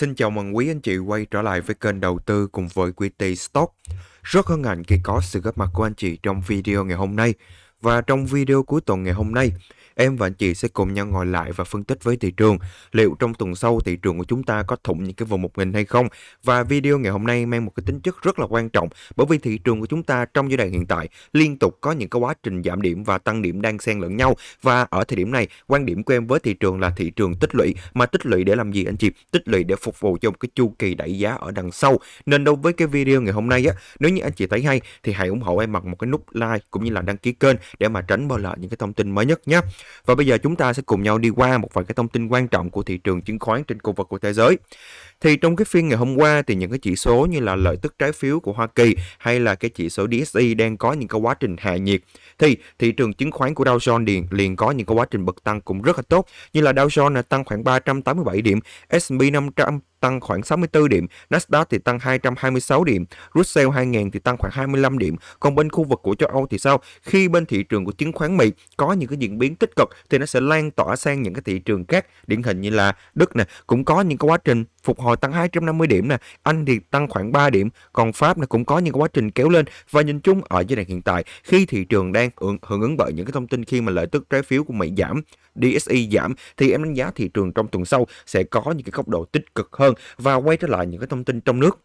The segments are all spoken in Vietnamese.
Xin chào mừng quý anh chị quay trở lại với kênh đầu tư cùng với Quity Stock. Rất hân hạnh khi có sự góp mặt của anh chị trong video ngày hôm nay. Và trong video cuối tuần ngày hôm nay, em và anh chị sẽ cùng nhau ngồi lại và phân tích với thị trường liệu trong tuần sau thị trường của chúng ta có thủng những cái vùng 1 hay không. Và video ngày hôm nay mang một cái tính chất rất là quan trọng bởi vì thị trường của chúng ta trong giai đoạn hiện tại liên tục có những cái quá trình giảm điểm và tăng điểm đang xen lẫn nhau. Và ở thời điểm này, quan điểm của em với thị trường là thị trường tích lũy. Mà tích lũy để làm gì anh chị? Tích lũy để phục vụ cho một cái chu kỳ đẩy giá ở đằng sau. Nên đối với cái video ngày hôm nay á, nếu như anh chị thấy hay thì hãy ủng hộ em bằng một cái nút like cũng như là đăng ký kênh để mà tránh bỏ lỡ những cái thông tin mới nhất nhé. Và bây giờ chúng ta sẽ cùng nhau đi qua một vài cái thông tin quan trọng của thị trường chứng khoán trên khu vực của thế giới. Thì trong cái phiên ngày hôm qua thì những cái chỉ số như là lợi tức trái phiếu của Hoa Kỳ hay là cái chỉ số DSI đang có những cái quá trình hạ nhiệt thì thị trường chứng khoán của Dow Jones liền, liền có những cái quá trình bật tăng cũng rất là tốt như là Dow Jones tăng khoảng 387 điểm, S&P 500 tăng khoảng 64 điểm, Nasdaq thì tăng 226 điểm, Russell 2000 thì tăng khoảng 25 điểm. Còn bên khu vực của châu Âu thì sao? Khi bên thị trường của chứng khoán Mỹ có những cái diễn biến tích cực thì nó sẽ lan tỏa sang những cái thị trường khác, điển hình như là Đức nè, cũng có những cái quá trình phục hồi họ tăng 250 điểm nè, Anh thì tăng khoảng 3 điểm, còn Pháp nó cũng có những quá trình kéo lên và nhìn chung ở giai đoạn hiện tại khi thị trường đang hưởng, hưởng ứng bởi những cái thông tin khi mà lợi tức trái phiếu của Mỹ giảm, DSI giảm thì em đánh giá thị trường trong tuần sau sẽ có những cái góc độ tích cực hơn và quay trở lại những cái thông tin trong nước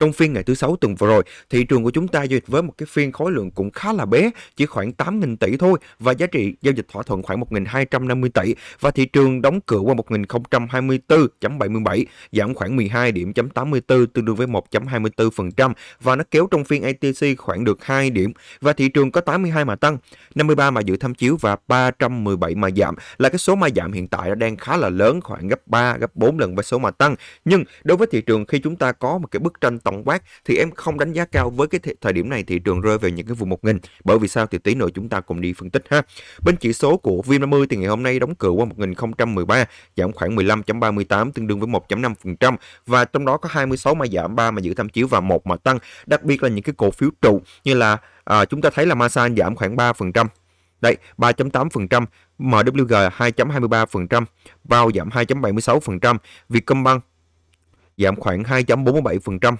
trong phiên ngày thứ sáu tuần vừa rồi, thị trường của chúng ta giao dịch với một cái phiên khối lượng cũng khá là bé, chỉ khoảng 8.000 tỷ thôi và giá trị giao dịch thỏa thuận khoảng 1.250 tỷ và thị trường đóng cửa qua 1.024.77, giảm khoảng 12 điểm chấm 84 tương đương với 1.24% và nó kéo trong phiên ATC khoảng được 2 điểm và thị trường có 82 mà tăng, 53 mà dự tham chiếu và 317 mà giảm là cái số mà giảm hiện tại đang khá là lớn khoảng gấp 3 gấp 4 lần với số mà tăng. Nhưng đối với thị trường khi chúng ta có một cái bức tranh tổng quát thì em không đánh giá cao với cái thời điểm này thị trường rơi về những cái vùng 1000 bởi vì sao thì tí nữa chúng ta cùng đi phân tích ha. Bên chỉ số của VN50 thì ngày hôm nay đóng cửa qua 1013 giảm khoảng 15.38 tương đương với 1.5% và trong đó có 26 mã giảm, 3 mà giữ tham chiếu và một mà tăng. Đặc biệt là những cái cổ phiếu trụ như là à, chúng ta thấy là Masan giảm khoảng 3%. Đây, 3.8%, MWG 2.23%, VAO giảm 2.76%, Vietcombank giảm khoảng 2.47%,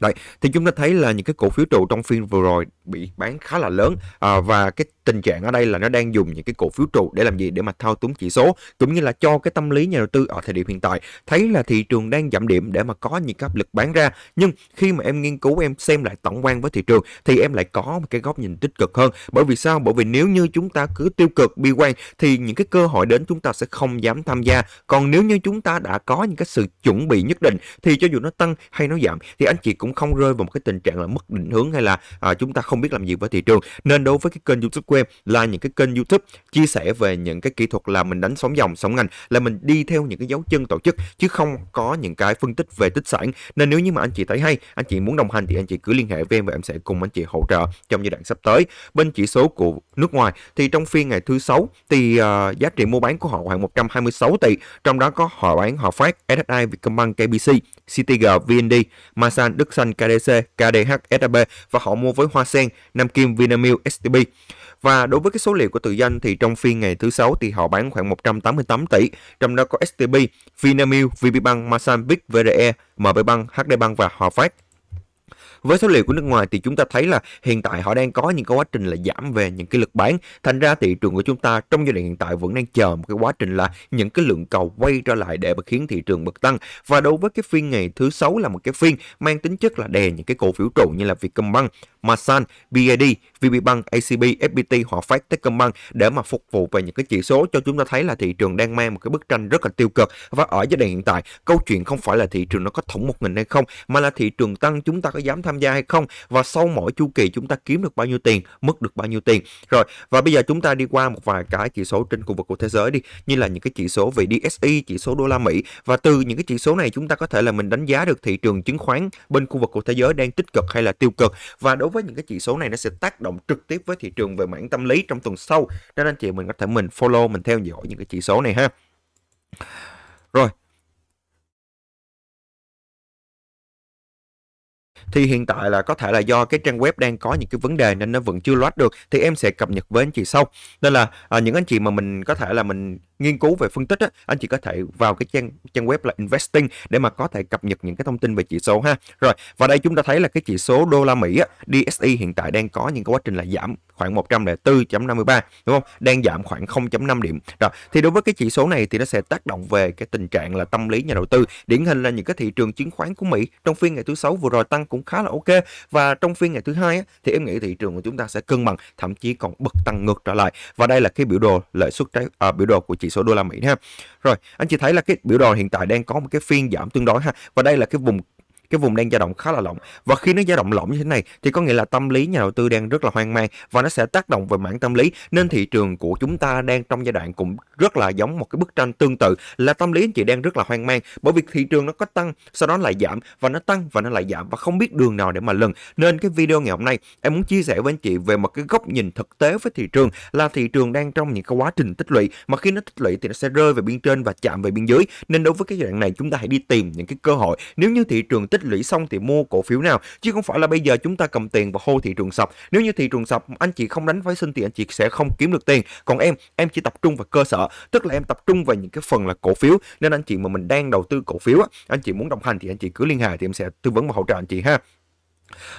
Đấy, thì chúng ta thấy là những cái cổ phiếu trụ trong phiên vừa rồi bị bán khá là lớn à, và cái tình trạng ở đây là nó đang dùng những cái cổ phiếu trụ để làm gì để mà thao túng chỉ số cũng như là cho cái tâm lý nhà đầu tư ở thời điểm hiện tại thấy là thị trường đang giảm điểm để mà có những cái áp lực bán ra nhưng khi mà em nghiên cứu em xem lại tổng quan với thị trường thì em lại có một cái góc nhìn tích cực hơn bởi vì sao bởi vì nếu như chúng ta cứ tiêu cực bi quan thì những cái cơ hội đến chúng ta sẽ không dám tham gia còn nếu như chúng ta đã có những cái sự chuẩn bị nhất định thì cho dù nó tăng hay nó giảm thì anh chị cũng không rơi vào một cái tình trạng là mất định hướng hay là à, chúng ta không biết làm gì với thị trường nên đối với cái kênh youtube của em là những cái kênh YouTube chia sẻ về những cái kỹ thuật là mình đánh sóng dòng, sóng ngành là mình đi theo những cái dấu chân tổ chức chứ không có những cái phân tích về tích sản. Nên nếu như mà anh chị thấy hay, anh chị muốn đồng hành thì anh chị cứ liên hệ với em và em sẽ cùng anh chị hỗ trợ trong giai đoạn sắp tới. Bên chỉ số của nước ngoài thì trong phiên ngày thứ sáu thì uh, giá trị mua bán của họ khoảng 126 tỷ, trong đó có họ bán họ phát SSI, Vietcombank, KBC, CTG, VND, Masan, Đức Xanh, KDC, KDH, SAB và họ mua với Hoa Sen, Nam Kim, Vinamilk, STB. Và đối với cái số liệu của tự doanh thì trong phiên ngày thứ sáu thì họ bán khoảng 188 tỷ, trong đó có STB, Vinamilk, VPBank, Masan, Big, VRE, MB Bank, và Hòa Phát. Với số liệu của nước ngoài thì chúng ta thấy là hiện tại họ đang có những cái quá trình là giảm về những cái lực bán. Thành ra thị trường của chúng ta trong giai đoạn hiện tại vẫn đang chờ một cái quá trình là những cái lượng cầu quay trở lại để mà khiến thị trường bật tăng. Và đối với cái phiên ngày thứ sáu là một cái phiên mang tính chất là đè những cái cổ phiếu trụ như là Vietcombank, Masan, BID, VPBank, ACB, FPT, Hòa Phát, Techcombank để mà phục vụ về những cái chỉ số cho chúng ta thấy là thị trường đang mang một cái bức tranh rất là tiêu cực và ở giai đoạn hiện tại câu chuyện không phải là thị trường nó có thủng một nghìn hay không mà là thị trường tăng chúng ta có dám tham tham gia hay không và sau mỗi chu kỳ chúng ta kiếm được bao nhiêu tiền mất được bao nhiêu tiền rồi và bây giờ chúng ta đi qua một vài cái chỉ số trên khu vực của thế giới đi như là những cái chỉ số về DSI chỉ số đô la Mỹ và từ những cái chỉ số này chúng ta có thể là mình đánh giá được thị trường chứng khoán bên khu vực của thế giới đang tích cực hay là tiêu cực và đối với những cái chỉ số này nó sẽ tác động trực tiếp với thị trường về mảng tâm lý trong tuần sau nên anh chị mình có thể mình follow mình theo dõi những cái chỉ số này ha thì hiện tại là có thể là do cái trang web đang có những cái vấn đề nên nó vẫn chưa load được thì em sẽ cập nhật với anh chị sau nên là à, những anh chị mà mình có thể là mình nghiên cứu về phân tích á, anh chị có thể vào cái trang trang web là investing để mà có thể cập nhật những cái thông tin về chỉ số ha rồi và đây chúng ta thấy là cái chỉ số đô la Mỹ á, DSI hiện tại đang có những cái quá trình là giảm khoảng 104.53 đúng không? Đang giảm khoảng 0.5 điểm. Rồi, thì đối với cái chỉ số này thì nó sẽ tác động về cái tình trạng là tâm lý nhà đầu tư. Điển hình là những cái thị trường chứng khoán của Mỹ trong phiên ngày thứ sáu vừa rồi tăng cũng khá là ok và trong phiên ngày thứ hai thì em nghĩ thị trường của chúng ta sẽ cân bằng, thậm chí còn bật tăng ngược trở lại. Và đây là cái biểu đồ lợi suất trái à, biểu đồ của chỉ số đô la Mỹ ha. Rồi, anh chị thấy là cái biểu đồ hiện tại đang có một cái phiên giảm tương đối ha. Và đây là cái vùng cái vùng đang dao động khá là lỏng và khi nó dao động lỏng như thế này thì có nghĩa là tâm lý nhà đầu tư đang rất là hoang mang và nó sẽ tác động về mảng tâm lý nên thị trường của chúng ta đang trong giai đoạn cũng rất là giống một cái bức tranh tương tự là tâm lý anh chị đang rất là hoang mang bởi vì thị trường nó có tăng sau đó lại giảm và nó tăng và nó lại giảm và không biết đường nào để mà lần nên cái video ngày hôm nay em muốn chia sẻ với anh chị về một cái góc nhìn thực tế với thị trường là thị trường đang trong những cái quá trình tích lũy mà khi nó tích lũy thì nó sẽ rơi về biên trên và chạm về biên dưới nên đối với cái giai đoạn này chúng ta hãy đi tìm những cái cơ hội nếu như thị trường tích tích lũy xong thì mua cổ phiếu nào chứ không phải là bây giờ chúng ta cầm tiền và hô thị trường sập nếu như thị trường sập anh chị không đánh phái sinh thì anh chị sẽ không kiếm được tiền còn em em chỉ tập trung vào cơ sở tức là em tập trung vào những cái phần là cổ phiếu nên anh chị mà mình đang đầu tư cổ phiếu anh chị muốn đồng hành thì anh chị cứ liên hệ thì em sẽ tư vấn và hỗ trợ anh chị ha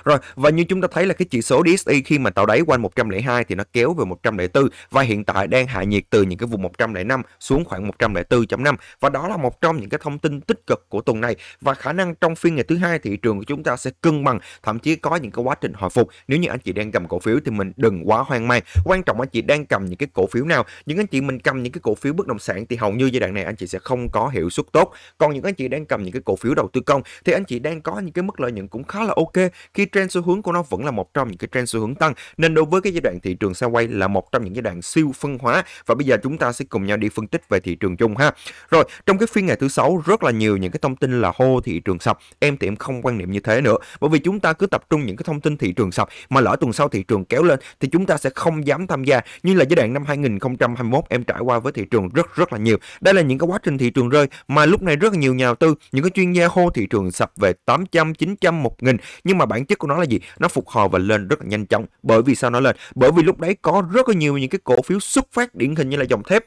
rồi, và như chúng ta thấy là cái chỉ số DSI khi mà tạo đáy quanh 102 thì nó kéo về 104 và hiện tại đang hạ nhiệt từ những cái vùng 105 xuống khoảng 104.5 và đó là một trong những cái thông tin tích cực của tuần này và khả năng trong phiên ngày thứ hai thị trường của chúng ta sẽ cân bằng, thậm chí có những cái quá trình hồi phục. Nếu như anh chị đang cầm cổ phiếu thì mình đừng quá hoang mang. Quan trọng anh chị đang cầm những cái cổ phiếu nào. Những anh chị mình cầm những cái cổ phiếu bất động sản thì hầu như giai đoạn này anh chị sẽ không có hiệu suất tốt. Còn những anh chị đang cầm những cái cổ phiếu đầu tư công thì anh chị đang có những cái mức lợi nhuận cũng khá là ok khi trend xu hướng của nó vẫn là một trong những cái trend xu hướng tăng nên đối với cái giai đoạn thị trường sao quay là một trong những giai đoạn siêu phân hóa và bây giờ chúng ta sẽ cùng nhau đi phân tích về thị trường chung ha rồi trong cái phiên ngày thứ sáu rất là nhiều những cái thông tin là hô thị trường sập em thì em không quan niệm như thế nữa bởi vì chúng ta cứ tập trung những cái thông tin thị trường sập mà lỡ tuần sau thị trường kéo lên thì chúng ta sẽ không dám tham gia như là giai đoạn năm 2021 em trải qua với thị trường rất rất là nhiều đây là những cái quá trình thị trường rơi mà lúc này rất là nhiều nhà đầu tư những cái chuyên gia hô thị trường sập về 800 900 1 nghìn nhưng mà bản chất của nó là gì nó phục hồi và lên rất là nhanh chóng bởi vì sao nó lên bởi vì lúc đấy có rất là nhiều những cái cổ phiếu xuất phát điển hình như là dòng thép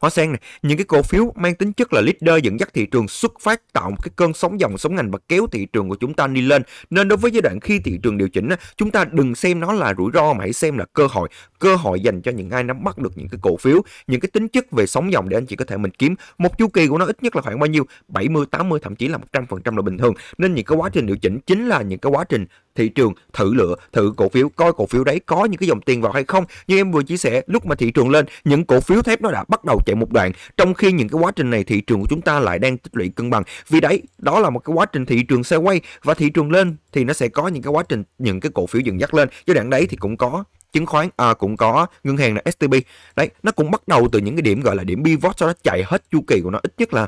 Hóa sen này, những cái cổ phiếu mang tính chất là leader dẫn dắt thị trường xuất phát tạo một cái cơn sóng dòng sóng ngành và kéo thị trường của chúng ta đi lên. Nên đối với giai đoạn khi thị trường điều chỉnh, chúng ta đừng xem nó là rủi ro mà hãy xem là cơ hội. Cơ hội dành cho những ai nắm bắt được những cái cổ phiếu, những cái tính chất về sóng dòng để anh chị có thể mình kiếm một chu kỳ của nó ít nhất là khoảng bao nhiêu? 70, 80 thậm chí là 100% là bình thường. Nên những cái quá trình điều chỉnh chính là những cái quá trình thị trường thử lựa thử cổ phiếu coi cổ phiếu đấy có những cái dòng tiền vào hay không như em vừa chia sẻ lúc mà thị trường lên những cổ phiếu thép nó đã bắt đầu chạy một đoạn trong khi những cái quá trình này thị trường của chúng ta lại đang tích lũy cân bằng vì đấy đó là một cái quá trình thị trường xe quay và thị trường lên thì nó sẽ có những cái quá trình những cái cổ phiếu dần dắt lên giai đoạn đấy thì cũng có chứng khoán à, cũng có ngân hàng là STB đấy nó cũng bắt đầu từ những cái điểm gọi là điểm pivot sau đó chạy hết chu kỳ của nó ít nhất là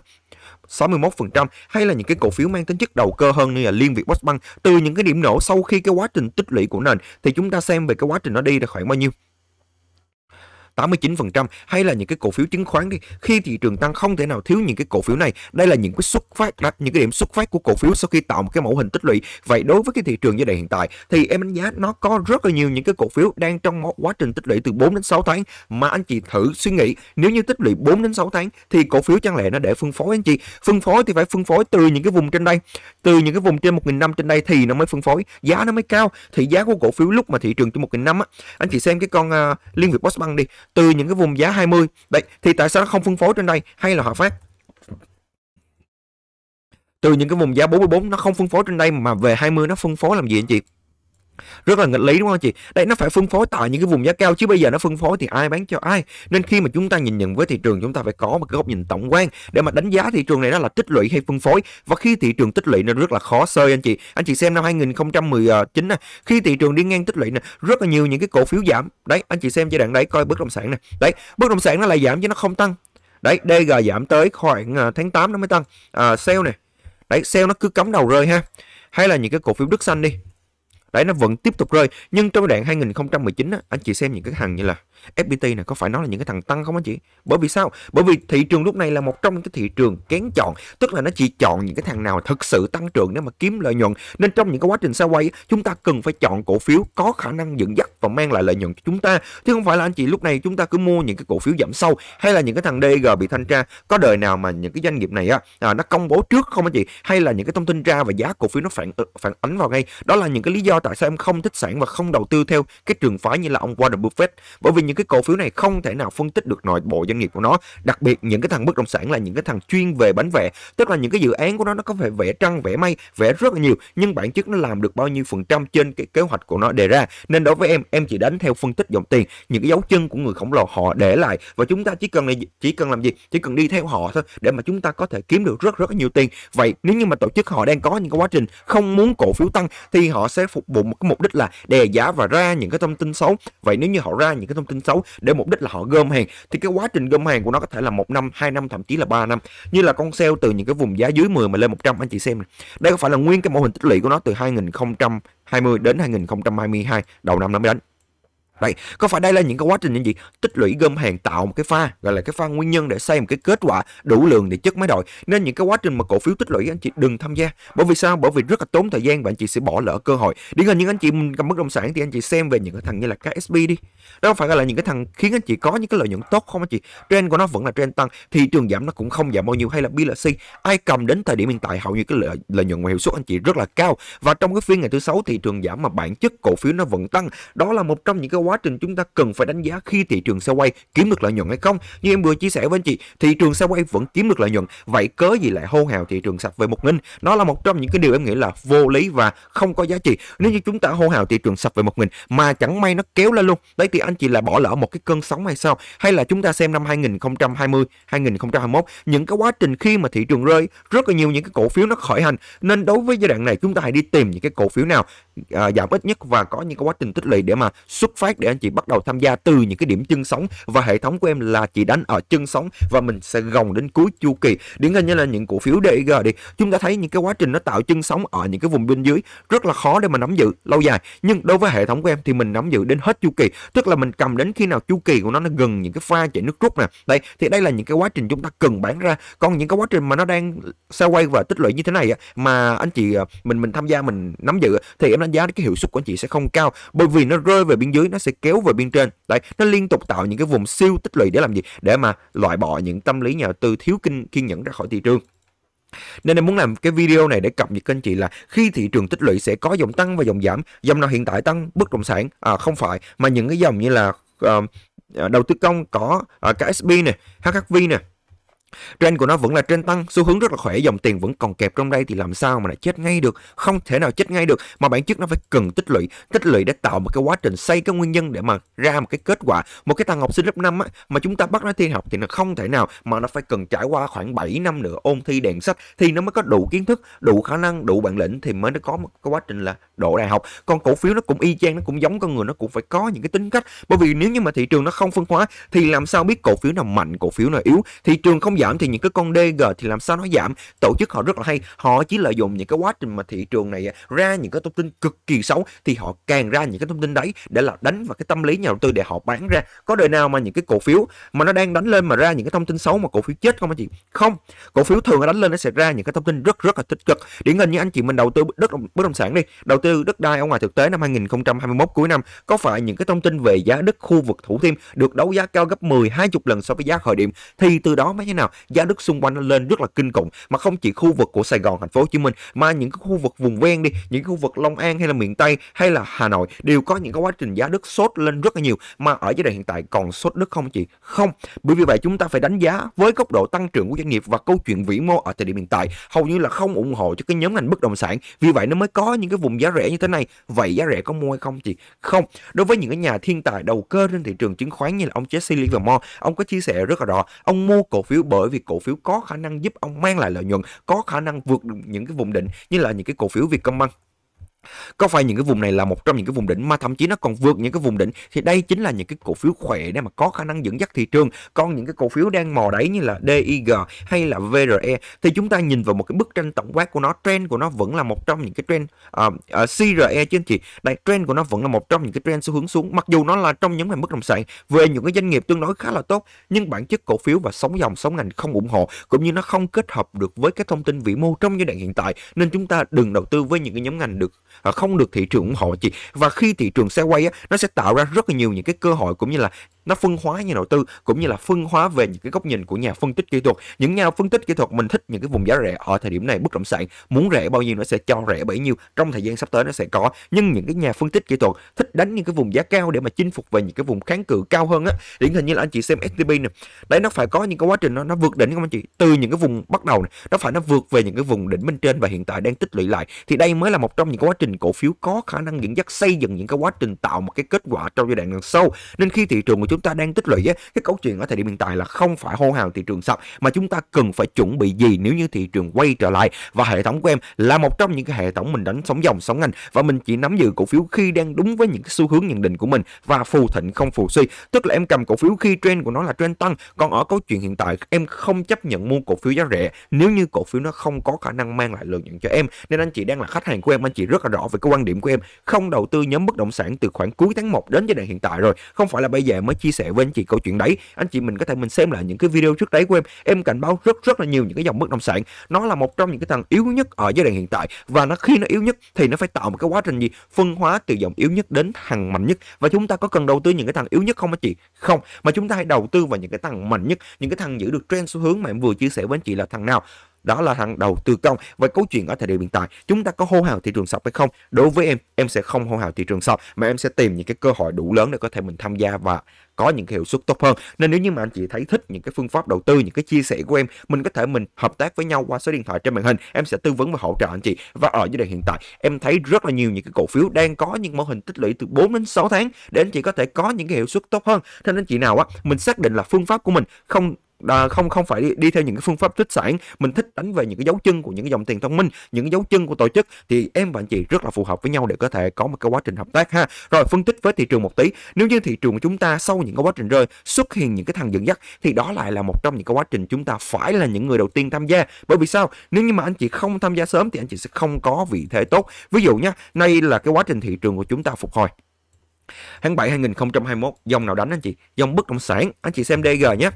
61% hay là những cái cổ phiếu mang tính chất đầu cơ hơn như là Liên Việt Postbank từ những cái điểm nổ sau khi cái quá trình tích lũy của nền thì chúng ta xem về cái quá trình nó đi là khoảng bao nhiêu 89% hay là những cái cổ phiếu chứng khoán đi khi thị trường tăng không thể nào thiếu những cái cổ phiếu này đây là những cái xuất phát à, những cái điểm xuất phát của cổ phiếu sau khi tạo một cái mẫu hình tích lũy vậy đối với cái thị trường giai đoạn hiện tại thì em đánh giá nó có rất là nhiều những cái cổ phiếu đang trong một quá trình tích lũy từ 4 đến 6 tháng mà anh chị thử suy nghĩ nếu như tích lũy 4 đến 6 tháng thì cổ phiếu chẳng lẽ nó để phân phối anh chị phân phối thì phải phân phối từ những cái vùng trên đây từ những cái vùng trên 1 năm trên đây thì nó mới phân phối giá nó mới cao thì giá của cổ phiếu lúc mà thị trường trên 1 năm á anh chị xem cái con uh, liên việt Postbank đi từ những cái vùng giá 20 đấy thì tại sao nó không phân phối trên đây hay là hợp phát từ những cái vùng giá 44 nó không phân phối trên đây mà về 20 nó phân phối làm gì anh chị rất là nghịch lý đúng không chị đấy nó phải phân phối tại những cái vùng giá cao chứ bây giờ nó phân phối thì ai bán cho ai nên khi mà chúng ta nhìn nhận với thị trường chúng ta phải có một cái góc nhìn tổng quan để mà đánh giá thị trường này nó là tích lũy hay phân phối và khi thị trường tích lũy nó rất là khó sơi anh chị anh chị xem năm 2019 này, khi thị trường đi ngang tích lũy này, rất là nhiều những cái cổ phiếu giảm đấy anh chị xem giai đoạn đấy coi bất động sản này đấy bất động sản nó lại giảm chứ nó không tăng đấy DG giảm tới khoảng à, tháng 8 nó mới tăng à, sale này đấy sale nó cứ cắm đầu rơi ha hay là những cái cổ phiếu Đức Xanh đi Đấy nó vẫn tiếp tục rơi, nhưng trong đoạn 2019 á, anh chị xem những cái hàng như là FPT này có phải nói là những cái thằng tăng không anh chị? Bởi vì sao? Bởi vì thị trường lúc này là một trong những cái thị trường kén chọn, tức là nó chỉ chọn những cái thằng nào thực sự tăng trưởng để mà kiếm lợi nhuận. Nên trong những cái quá trình xa quay, chúng ta cần phải chọn cổ phiếu có khả năng dẫn dắt và mang lại lợi nhuận cho chúng ta. Chứ không phải là anh chị lúc này chúng ta cứ mua những cái cổ phiếu giảm sâu hay là những cái thằng DG bị thanh tra. Có đời nào mà những cái doanh nghiệp này á à, nó công bố trước không anh chị? Hay là những cái thông tin ra và giá cổ phiếu nó phản ờ, phản ánh vào ngay. Đó là những cái lý do tại sao em không thích sản và không đầu tư theo cái trường phái như là ông Warren Buffett. Bởi vì những những cái cổ phiếu này không thể nào phân tích được nội bộ doanh nghiệp của nó đặc biệt những cái thằng bất động sản là những cái thằng chuyên về bánh vẽ tức là những cái dự án của nó nó có phải vẽ trăng vẽ may, vẽ rất là nhiều nhưng bản chất nó làm được bao nhiêu phần trăm trên cái kế hoạch của nó đề ra nên đối với em em chỉ đánh theo phân tích dòng tiền những cái dấu chân của người khổng lồ họ để lại và chúng ta chỉ cần là chỉ cần làm gì chỉ cần đi theo họ thôi để mà chúng ta có thể kiếm được rất rất nhiều tiền vậy nếu như mà tổ chức họ đang có những cái quá trình không muốn cổ phiếu tăng thì họ sẽ phục vụ một cái mục đích là đè giá và ra những cái thông tin xấu vậy nếu như họ ra những cái thông tin xấu để mục đích là họ gom hàng thì cái quá trình gom hàng của nó có thể là một năm hai năm thậm chí là ba năm như là con sale từ những cái vùng giá dưới 10 mà lên 100 anh chị xem này. đây có phải là nguyên cái mô hình tích lũy của nó từ 2020 đến 2022 đầu năm năm đến đây có phải đây là những cái quá trình những gì tích lũy gom hàng tạo một cái pha gọi là cái pha nguyên nhân để xây một cái kết quả đủ lượng để chất máy đội nên những cái quá trình mà cổ phiếu tích lũy anh chị đừng tham gia bởi vì sao bởi vì rất là tốn thời gian và anh chị sẽ bỏ lỡ cơ hội điển hình những anh chị cầm bất động sản thì anh chị xem về những cái thằng như là KSB đi đó không phải là những cái thằng khiến anh chị có những cái lợi nhuận tốt không anh chị trend của nó vẫn là trend tăng thị trường giảm nó cũng không giảm bao nhiêu hay là BLC ai cầm đến thời điểm hiện tại hầu như cái lợi, lợi nhuận ngoài hiệu suất anh chị rất là cao và trong cái phiên ngày thứ sáu thị trường giảm mà bản chất cổ phiếu nó vẫn tăng đó là một trong những cái quá quá trình chúng ta cần phải đánh giá khi thị trường xe quay kiếm được lợi nhuận hay không. Như em vừa chia sẻ với anh chị, thị trường xe quay vẫn kiếm được lợi nhuận. Vậy cớ gì lại hô hào thị trường sập về một nghìn? Nó là một trong những cái điều em nghĩ là vô lý và không có giá trị. Nếu như chúng ta hô hào thị trường sập về một nghìn mà chẳng may nó kéo lên luôn, đấy thì anh chị là bỏ lỡ một cái cơn sóng hay sao? Hay là chúng ta xem năm 2020, 2021 những cái quá trình khi mà thị trường rơi rất là nhiều những cái cổ phiếu nó khởi hành nên đối với giai đoạn này chúng ta hãy đi tìm những cái cổ phiếu nào à, giảm ít nhất và có những cái quá trình tích lũy để mà xuất phát phát để anh chị bắt đầu tham gia từ những cái điểm chân sóng và hệ thống của em là chỉ đánh ở chân sóng và mình sẽ gồng đến cuối chu kỳ điển hình như là những cổ phiếu DG đi chúng ta thấy những cái quá trình nó tạo chân sóng ở những cái vùng bên dưới rất là khó để mà nắm giữ lâu dài nhưng đối với hệ thống của em thì mình nắm giữ đến hết chu kỳ tức là mình cầm đến khi nào chu kỳ của nó nó gần những cái pha chạy nước rút nè đây thì đây là những cái quá trình chúng ta cần bán ra còn những cái quá trình mà nó đang xoay quay và tích lũy như thế này mà anh chị à, mình mình tham gia mình nắm giữ thì em đánh giá cái hiệu suất của anh chị sẽ không cao bởi vì nó rơi về biên dưới nó sẽ kéo về bên trên đấy nó liên tục tạo những cái vùng siêu tích lũy để làm gì để mà loại bỏ những tâm lý nhà đầu tư thiếu kinh kiên nhẫn ra khỏi thị trường nên em muốn làm cái video này để cập nhật kênh chị là khi thị trường tích lũy sẽ có dòng tăng và dòng giảm dòng nào hiện tại tăng bất động sản à, không phải mà những cái dòng như là uh, đầu tư công có uh, ờ, KSB này HHV này Trend của nó vẫn là trên tăng, xu hướng rất là khỏe, dòng tiền vẫn còn kẹp trong đây thì làm sao mà lại chết ngay được, không thể nào chết ngay được mà bản chất nó phải cần tích lũy, tích lũy để tạo một cái quá trình xây cái nguyên nhân để mà ra một cái kết quả. Một cái thằng học sinh lớp 5 á, mà chúng ta bắt nó thi học thì nó không thể nào mà nó phải cần trải qua khoảng 7 năm nữa ôn thi đèn sách thì nó mới có đủ kiến thức, đủ khả năng, đủ bản lĩnh thì mới nó có một cái quá trình là độ đại học. Còn cổ phiếu nó cũng y chang, nó cũng giống con người, nó cũng phải có những cái tính cách. Bởi vì nếu như mà thị trường nó không phân hóa thì làm sao biết cổ phiếu nào mạnh, cổ phiếu nào yếu, thị trường không giảm thì những cái con DG thì làm sao nó giảm tổ chức họ rất là hay họ chỉ lợi dụng những cái quá trình mà thị trường này ra những cái thông tin cực kỳ xấu thì họ càng ra những cái thông tin đấy để là đánh vào cái tâm lý nhà đầu tư để họ bán ra có đời nào mà những cái cổ phiếu mà nó đang đánh lên mà ra những cái thông tin xấu mà cổ phiếu chết không anh chị không cổ phiếu thường nó đánh lên nó sẽ ra những cái thông tin rất rất là tích cực điển hình như anh chị mình đầu tư đất bất động sản đi đầu tư đất đai ở ngoài thực tế năm 2021 cuối năm có phải những cái thông tin về giá đất khu vực thủ thiêm được đấu giá cao gấp 10 20 lần so với giá khởi điểm thì từ đó mới thế nào giá đất xung quanh nó lên rất là kinh khủng mà không chỉ khu vực của Sài Gòn thành phố Hồ Chí Minh mà những cái khu vực vùng ven đi những khu vực Long An hay là miền Tây hay là Hà Nội đều có những cái quá trình giá đất sốt lên rất là nhiều mà ở giai đoạn hiện tại còn sốt đất không chị không bởi vì vậy chúng ta phải đánh giá với góc độ tăng trưởng của doanh nghiệp và câu chuyện vĩ mô ở thời điểm hiện tại hầu như là không ủng hộ cho cái nhóm ngành bất động sản vì vậy nó mới có những cái vùng giá rẻ như thế này vậy giá rẻ có mua hay không chị không đối với những cái nhà thiên tài đầu cơ trên thị trường chứng khoán như là ông Jesse Livermore ông có chia sẻ rất là rõ ông mua cổ phiếu bởi bởi vì cổ phiếu có khả năng giúp ông mang lại lợi nhuận có khả năng vượt những cái vùng định như là những cái cổ phiếu Vietcombank có phải những cái vùng này là một trong những cái vùng đỉnh mà thậm chí nó còn vượt những cái vùng đỉnh thì đây chính là những cái cổ phiếu khỏe để mà có khả năng dẫn dắt thị trường còn những cái cổ phiếu đang mò đáy như là DIG hay là VRE thì chúng ta nhìn vào một cái bức tranh tổng quát của nó trend của nó vẫn là một trong những cái trend uh, uh, CRE chứ anh chị đây trend của nó vẫn là một trong những cái trend xu hướng xuống mặc dù nó là trong những ngành bất động sản về những cái doanh nghiệp tương đối khá là tốt nhưng bản chất cổ phiếu và sóng dòng sóng ngành không ủng hộ cũng như nó không kết hợp được với cái thông tin vĩ mô trong giai đoạn hiện tại nên chúng ta đừng đầu tư với những cái nhóm ngành được À, không được thị trường ủng hộ chị và khi thị trường sẽ quay nó sẽ tạo ra rất là nhiều những cái cơ hội cũng như là nó phân hóa nhà đầu tư cũng như là phân hóa về những cái góc nhìn của nhà phân tích kỹ thuật những nhà phân tích kỹ thuật mình thích những cái vùng giá rẻ ở thời điểm này bất động sản muốn rẻ bao nhiêu nó sẽ cho rẻ bấy nhiêu trong thời gian sắp tới nó sẽ có nhưng những cái nhà phân tích kỹ thuật thích đánh những cái vùng giá cao để mà chinh phục về những cái vùng kháng cự cao hơn á điển hình như là anh chị xem STP này đấy nó phải có những cái quá trình nó nó vượt đỉnh không anh chị từ những cái vùng bắt đầu này nó phải nó vượt về những cái vùng đỉnh bên trên và hiện tại đang tích lũy lại thì đây mới là một trong những cái quá trình cổ phiếu có khả năng dẫn dắt xây dựng những cái quá trình tạo một cái kết quả trong giai đoạn đằng sau nên khi thị trường của chúng ta đang tích lũy cái câu chuyện ở thời điểm hiện tại là không phải hô hào thị trường sập mà chúng ta cần phải chuẩn bị gì nếu như thị trường quay trở lại và hệ thống của em là một trong những cái hệ thống mình đánh sóng dòng sóng ngành và mình chỉ nắm giữ cổ phiếu khi đang đúng với những cái xu hướng nhận định của mình và phù thịnh không phù suy tức là em cầm cổ phiếu khi trend của nó là trend tăng còn ở câu chuyện hiện tại em không chấp nhận mua cổ phiếu giá rẻ nếu như cổ phiếu nó không có khả năng mang lại lợi nhuận cho em nên anh chị đang là khách hàng của em anh chị rất là rõ về cái quan điểm của em không đầu tư nhóm bất động sản từ khoảng cuối tháng 1 đến giai đoạn hiện tại rồi không phải là bây giờ mới chia sẻ với anh chị câu chuyện đấy anh chị mình có thể mình xem lại những cái video trước đấy của em em cảnh báo rất rất là nhiều những cái dòng bất động sản nó là một trong những cái thằng yếu nhất ở giai đoạn hiện tại và nó khi nó yếu nhất thì nó phải tạo một cái quá trình gì phân hóa từ dòng yếu nhất đến thằng mạnh nhất và chúng ta có cần đầu tư những cái thằng yếu nhất không anh chị không mà chúng ta hãy đầu tư vào những cái thằng mạnh nhất những cái thằng giữ được trend xu hướng mà em vừa chia sẻ với anh chị là thằng nào đó là thằng đầu tư công và câu chuyện ở thời điểm hiện tại chúng ta có hô hào thị trường sập hay không đối với em em sẽ không hô hào thị trường sập mà em sẽ tìm những cái cơ hội đủ lớn để có thể mình tham gia và có những cái hiệu suất tốt hơn nên nếu như mà anh chị thấy thích những cái phương pháp đầu tư những cái chia sẻ của em mình có thể mình hợp tác với nhau qua số điện thoại trên màn hình em sẽ tư vấn và hỗ trợ anh chị và ở giai đoạn hiện tại em thấy rất là nhiều những cái cổ phiếu đang có những mô hình tích lũy từ 4 đến 6 tháng để anh chị có thể có những cái hiệu suất tốt hơn nên anh chị nào á mình xác định là phương pháp của mình không à, không không phải đi, đi theo những cái phương pháp tích sản mình thích đánh về những cái dấu chân của những cái dòng tiền thông minh những cái dấu chân của tổ chức thì em và anh chị rất là phù hợp với nhau để có thể có một cái quá trình hợp tác ha rồi phân tích với thị trường một tí nếu như thị trường của chúng ta sau những cái quá trình rơi xuất hiện những cái thằng dẫn dắt thì đó lại là một trong những cái quá trình chúng ta phải là những người đầu tiên tham gia bởi vì sao nếu như mà anh chị không tham gia sớm thì anh chị sẽ không có vị thế tốt ví dụ nhé nay là cái quá trình thị trường của chúng ta phục hồi Tháng 7 2021 dòng nào đánh anh chị? Dòng bất động sản, anh chị xem DG nhé.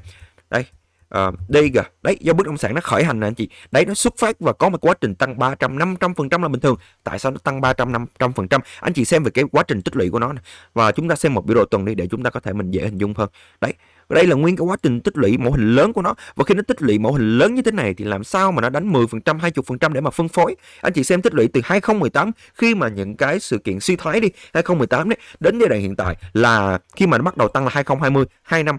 Đây, Ờ, đi kìa đấy do bất động sản nó khởi hành nè anh chị đấy nó xuất phát và có một quá trình tăng 300 500 phần trăm là bình thường tại sao nó tăng 300 500 phần trăm anh chị xem về cái quá trình tích lũy của nó này. và chúng ta xem một biểu đồ tuần đi để chúng ta có thể mình dễ hình dung hơn đấy đây là nguyên cái quá trình tích lũy mẫu hình lớn của nó và khi nó tích lũy mẫu hình lớn như thế này thì làm sao mà nó đánh 10% 20% để mà phân phối anh chị xem tích lũy từ 2018 khi mà những cái sự kiện suy thoái đi 2018 đấy đến giai đoạn hiện tại là khi mà nó bắt đầu tăng là 2020 2 năm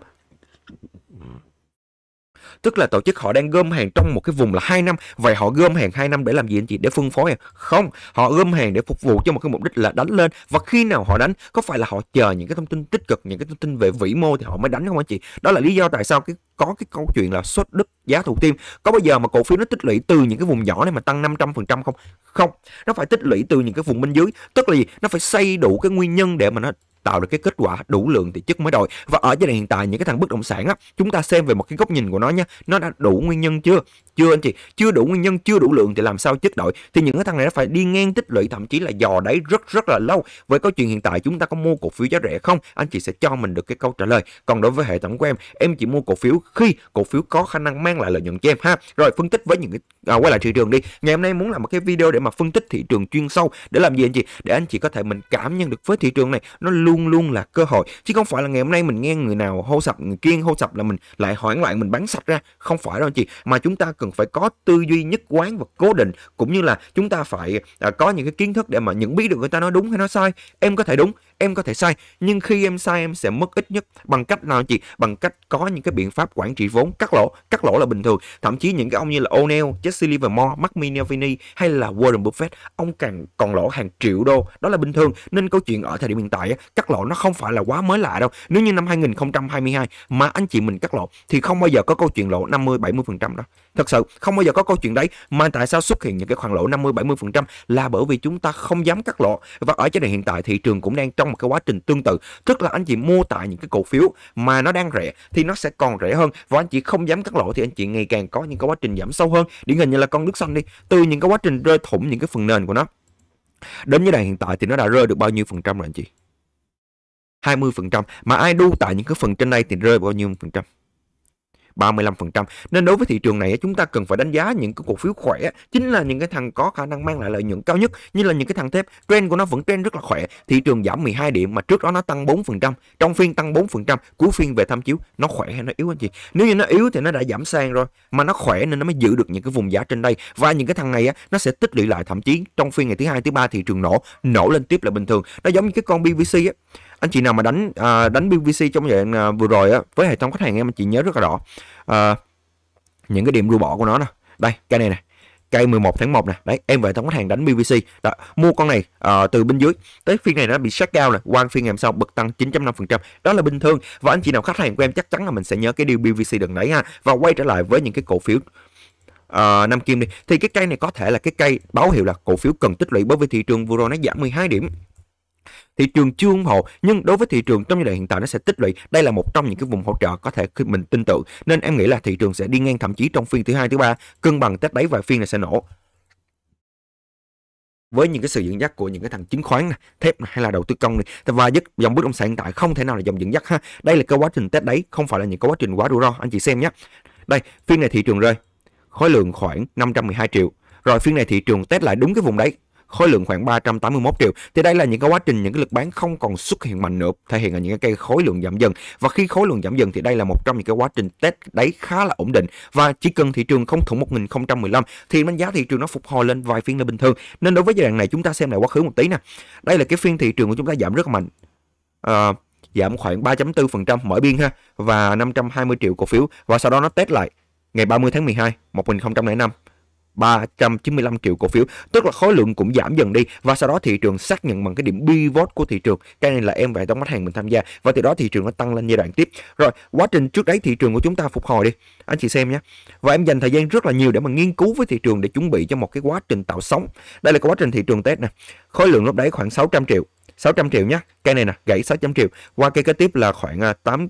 Tức là tổ chức họ đang gom hàng trong một cái vùng là 2 năm. Vậy họ gom hàng 2 năm để làm gì anh chị? Để phân phối hàng? Không, họ gom hàng để phục vụ cho một cái mục đích là đánh lên. Và khi nào họ đánh, có phải là họ chờ những cái thông tin tích cực, những cái thông tin về vĩ mô thì họ mới đánh không anh chị? Đó là lý do tại sao cái có cái câu chuyện là xuất đứt giá thủ tiêm có bao giờ mà cổ phiếu nó tích lũy từ những cái vùng nhỏ này mà tăng 500% không không nó phải tích lũy từ những cái vùng bên dưới tức là gì nó phải xây đủ cái nguyên nhân để mà nó tạo được cái kết quả đủ lượng thì chất mới đòi và ở giai đoạn hiện tại những cái thằng bất động sản á chúng ta xem về một cái góc nhìn của nó nha nó đã đủ nguyên nhân chưa chưa anh chị chưa đủ nguyên nhân chưa đủ lượng thì làm sao chất đổi thì những cái thằng này nó phải đi ngang tích lũy thậm chí là dò đáy rất rất là lâu với câu chuyện hiện tại chúng ta có mua cổ phiếu giá rẻ không anh chị sẽ cho mình được cái câu trả lời còn đối với hệ thống của em em chỉ mua cổ phiếu khi cổ phiếu có khả năng mang lại lợi nhuận cho em ha rồi phân tích với những cái à, quay lại thị trường đi ngày hôm nay muốn làm một cái video để mà phân tích thị trường chuyên sâu để làm gì anh chị để anh chị có thể mình cảm nhận được với thị trường này nó luôn luôn là cơ hội chứ không phải là ngày hôm nay mình nghe người nào hô sập người kia hô sập là mình lại hoảng loạn mình bán sạch ra không phải đâu anh chị mà chúng ta cần cần phải có tư duy nhất quán và cố định cũng như là chúng ta phải à, có những cái kiến thức để mà nhận biết được người ta nói đúng hay nói sai em có thể đúng em có thể sai nhưng khi em sai em sẽ mất ít nhất bằng cách nào chị bằng cách có những cái biện pháp quản trị vốn cắt lỗ cắt lỗ là bình thường thậm chí những cái ông như là O'Neill Jesse Livermore Mark Minervini hay là Warren Buffett ông càng còn lỗ hàng triệu đô đó là bình thường nên câu chuyện ở thời điểm hiện tại cắt lỗ nó không phải là quá mới lạ đâu nếu như năm 2022 mà anh chị mình cắt lỗ thì không bao giờ có câu chuyện lỗ 50 70 phần trăm đó thật sự không bao giờ có câu chuyện đấy mà tại sao xuất hiện những cái khoản lỗ 50 70 phần trăm là bởi vì chúng ta không dám cắt lỗ và ở trên này hiện tại thị trường cũng đang trong trong một cái quá trình tương tự tức là anh chị mua tại những cái cổ phiếu mà nó đang rẻ thì nó sẽ còn rẻ hơn và anh chị không dám cắt lỗ thì anh chị ngày càng có những cái quá trình giảm sâu hơn điển hình như là con nước xanh đi từ những cái quá trình rơi thủng những cái phần nền của nó đến giai đoạn hiện tại thì nó đã rơi được bao nhiêu phần trăm rồi anh chị 20% mà ai đu tại những cái phần trên đây thì rơi bao nhiêu phần trăm 35%. Nên đối với thị trường này chúng ta cần phải đánh giá những cái cổ phiếu khỏe chính là những cái thằng có khả năng mang lại lợi nhuận cao nhất như là những cái thằng thép trend của nó vẫn trend rất là khỏe thị trường giảm 12 điểm mà trước đó nó tăng 4% trong phiên tăng 4% cuối phiên về tham chiếu nó khỏe hay nó yếu anh chị nếu như nó yếu thì nó đã giảm sang rồi mà nó khỏe nên nó mới giữ được những cái vùng giá trên đây và những cái thằng này á, nó sẽ tích lũy lại thậm chí trong phiên ngày thứ hai thứ ba thị trường nổ nổ lên tiếp là bình thường nó giống như cái con BVC á anh chị nào mà đánh à, đánh BVC trong giai đoạn à, vừa rồi á với hệ thống khách hàng em anh chị nhớ rất là rõ à, những cái điểm rũ bỏ của nó nè đây cây này nè cây 11 tháng 1 nè đấy em về thống khách hàng đánh BVC đó, mua con này uh, từ bên dưới tới phiên này nó bị sát cao nè quan phiên ngày hôm sau bật tăng 9.5% đó là bình thường và anh chị nào khách hàng của em chắc chắn là mình sẽ nhớ cái điều BVC đừng đấy ha và quay trở lại với những cái cổ phiếu uh, Nam Kim đi thì cái cây này có thể là cái cây báo hiệu là cổ phiếu cần tích lũy bởi vì thị trường vừa rồi nó giảm 12 điểm thị trường chưa ủng hộ nhưng đối với thị trường trong giai đoạn hiện tại nó sẽ tích lũy đây là một trong những cái vùng hỗ trợ có thể khi mình tin tưởng nên em nghĩ là thị trường sẽ đi ngang thậm chí trong phiên thứ hai thứ ba cân bằng test đáy vài phiên này sẽ nổ với những cái sự dẫn dắt của những cái thằng chứng khoán này, thép này, hay là đầu tư công này và dứt dòng bất động sản hiện tại không thể nào là dòng dẫn dắt ha đây là cái quá trình test đấy không phải là những cái quá trình quá rủi ro anh chị xem nhé đây phiên này thị trường rơi khối lượng khoảng 512 triệu rồi phiên này thị trường test lại đúng cái vùng đấy khối lượng khoảng 381 triệu thì đây là những cái quá trình những cái lực bán không còn xuất hiện mạnh nữa thể hiện ở những cái cây khối lượng giảm dần và khi khối lượng giảm dần thì đây là một trong những cái quá trình test đáy khá là ổn định và chỉ cần thị trường không thủng 1015 thì đánh giá thị trường nó phục hồi lên vài phiên là bình thường nên đối với giai đoạn này chúng ta xem lại quá khứ một tí nè đây là cái phiên thị trường của chúng ta giảm rất là mạnh à, giảm khoảng 3.4% mỗi biên ha và 520 triệu cổ phiếu và sau đó nó test lại ngày 30 tháng 12 1005 395 triệu cổ phiếu, tức là khối lượng cũng giảm dần đi và sau đó thị trường xác nhận bằng cái điểm pivot của thị trường. Cái này là em và trong thống hàng mình tham gia và từ đó thị trường nó tăng lên giai đoạn tiếp. Rồi, quá trình trước đấy thị trường của chúng ta phục hồi đi. Anh chị xem nhé. Và em dành thời gian rất là nhiều để mà nghiên cứu với thị trường để chuẩn bị cho một cái quá trình tạo sóng. Đây là cái quá trình thị trường Tết nè. Khối lượng lúc đấy khoảng 600 triệu. 600 triệu nhé. Cây này nè, gãy 600 triệu. Qua cây kế tiếp là khoảng 8 à,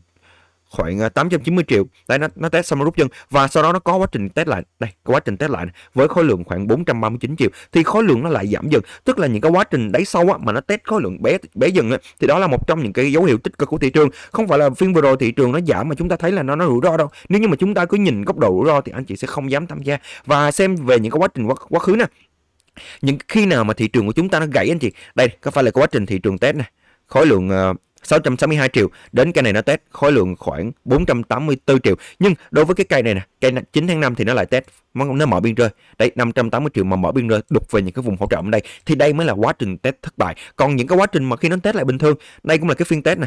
khoảng 890 à, triệu đấy nó, nó test xong nó rút chân và sau đó nó có quá trình test lại đây quá trình test lại này, với khối lượng khoảng 439 triệu thì khối lượng nó lại giảm dần tức là những cái quá trình đáy sâu á, mà nó test khối lượng bé bé dần á, thì đó là một trong những cái dấu hiệu tích cực của thị trường không phải là phiên vừa rồi thị trường nó giảm mà chúng ta thấy là nó nó rủi ro đâu nếu như mà chúng ta cứ nhìn góc độ rủi ro thì anh chị sẽ không dám tham gia và xem về những cái quá trình quá, quá khứ nè những khi nào mà thị trường của chúng ta nó gãy anh chị đây có phải là quá trình thị trường test này khối lượng à, 662 triệu đến cây này nó test khối lượng khoảng 484 triệu nhưng đối với cái cây này nè cây 9 tháng 5 thì nó lại test nó mở biên rơi đây 580 triệu mà mở biên rơi đục về những cái vùng hỗ trợ ở đây thì đây mới là quá trình test thất bại còn những cái quá trình mà khi nó test lại bình thường đây cũng là cái phiên test nè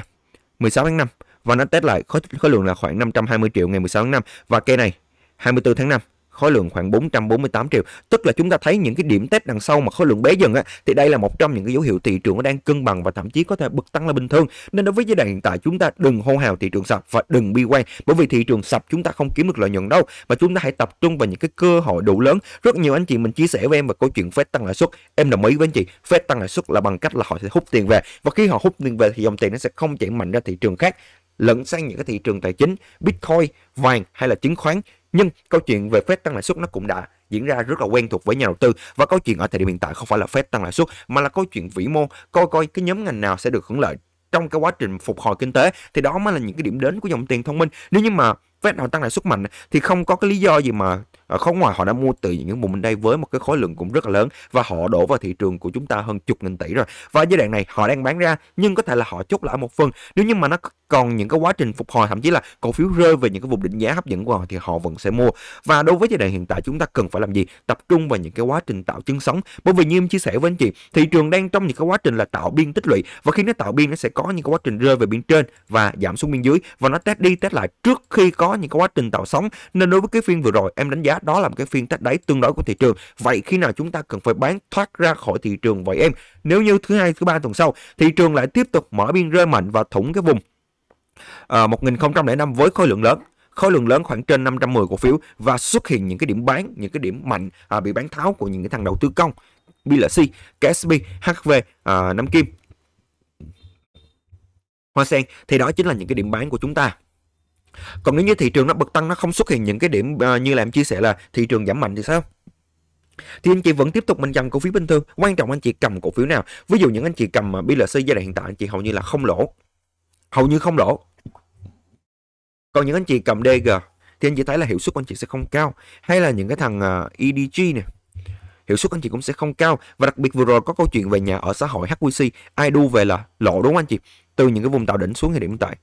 16 tháng 5 và nó test lại khối, khối lượng là khoảng 520 triệu ngày 16 tháng 5 và cây này 24 tháng 5 khối lượng khoảng 448 triệu. Tức là chúng ta thấy những cái điểm test đằng sau mà khối lượng bé dần á, thì đây là một trong những cái dấu hiệu thị trường nó đang cân bằng và thậm chí có thể bật tăng là bình thường. Nên đối với giai đoạn hiện tại chúng ta đừng hô hào thị trường sập và đừng bi quan bởi vì thị trường sập chúng ta không kiếm được lợi nhuận đâu Mà chúng ta hãy tập trung vào những cái cơ hội đủ lớn. Rất nhiều anh chị mình chia sẻ với em về câu chuyện phép tăng lãi suất. Em đồng ý với anh chị, Phép tăng lãi suất là bằng cách là họ sẽ hút tiền về và khi họ hút tiền về thì dòng tiền nó sẽ không chảy mạnh ra thị trường khác lẫn sang những cái thị trường tài chính, Bitcoin, vàng hay là chứng khoán nhưng câu chuyện về phép tăng lãi suất nó cũng đã diễn ra rất là quen thuộc với nhà đầu tư và câu chuyện ở thời điểm hiện tại không phải là phép tăng lãi suất mà là câu chuyện vĩ mô, coi coi cái nhóm ngành nào sẽ được hưởng lợi trong cái quá trình phục hồi kinh tế thì đó mới là những cái điểm đến của dòng tiền thông minh. Nếu như mà với đòn tăng lãi suất mạnh thì không có cái lý do gì mà ờ, không ngoài họ đã mua từ những vùng bên đây với một cái khối lượng cũng rất là lớn và họ đổ vào thị trường của chúng ta hơn chục nghìn tỷ rồi và giai đoạn này họ đang bán ra nhưng có thể là họ chốt lại một phần nếu như mà nó còn những cái quá trình phục hồi thậm chí là cổ phiếu rơi về những cái vùng định giá hấp dẫn của họ thì họ vẫn sẽ mua và đối với giai đoạn hiện tại chúng ta cần phải làm gì tập trung vào những cái quá trình tạo chứng sống bởi vì như em chia sẻ với anh chị thị trường đang trong những cái quá trình là tạo biên tích lũy và khi nó tạo biên nó sẽ có những cái quá trình rơi về biên trên và giảm xuống biên dưới và nó test đi test lại trước khi có những cái quá trình tạo sóng nên đối với cái phiên vừa rồi em đánh giá đó là một cái phiên tách đáy tương đối của thị trường vậy khi nào chúng ta cần phải bán thoát ra khỏi thị trường vậy em nếu như thứ hai thứ ba tuần sau thị trường lại tiếp tục mở biên rơi mạnh và thủng cái vùng à, 1005 với khối lượng lớn khối lượng lớn khoảng trên 510 cổ phiếu và xuất hiện những cái điểm bán những cái điểm mạnh à, bị bán tháo của những cái thằng đầu tư công BLC, KSB, HV, à, Nam Kim Hoa Sen thì đó chính là những cái điểm bán của chúng ta còn nếu như thị trường nó bật tăng nó không xuất hiện những cái điểm uh, như em chia sẻ là thị trường giảm mạnh thì sao? thì anh chị vẫn tiếp tục mình dòng cổ phiếu bình thường quan trọng anh chị cầm cổ phiếu nào ví dụ những anh chị cầm BLC giai đoạn hiện tại anh chị hầu như là không lỗ hầu như không lỗ còn những anh chị cầm DG thì anh chị thấy là hiệu suất anh chị sẽ không cao hay là những cái thằng à, EDG này hiệu suất anh chị cũng sẽ không cao và đặc biệt vừa rồi có câu chuyện về nhà ở xã hội HQC ai đu về là lỗ đúng không anh chị từ những cái vùng tạo đỉnh xuống thời điểm tại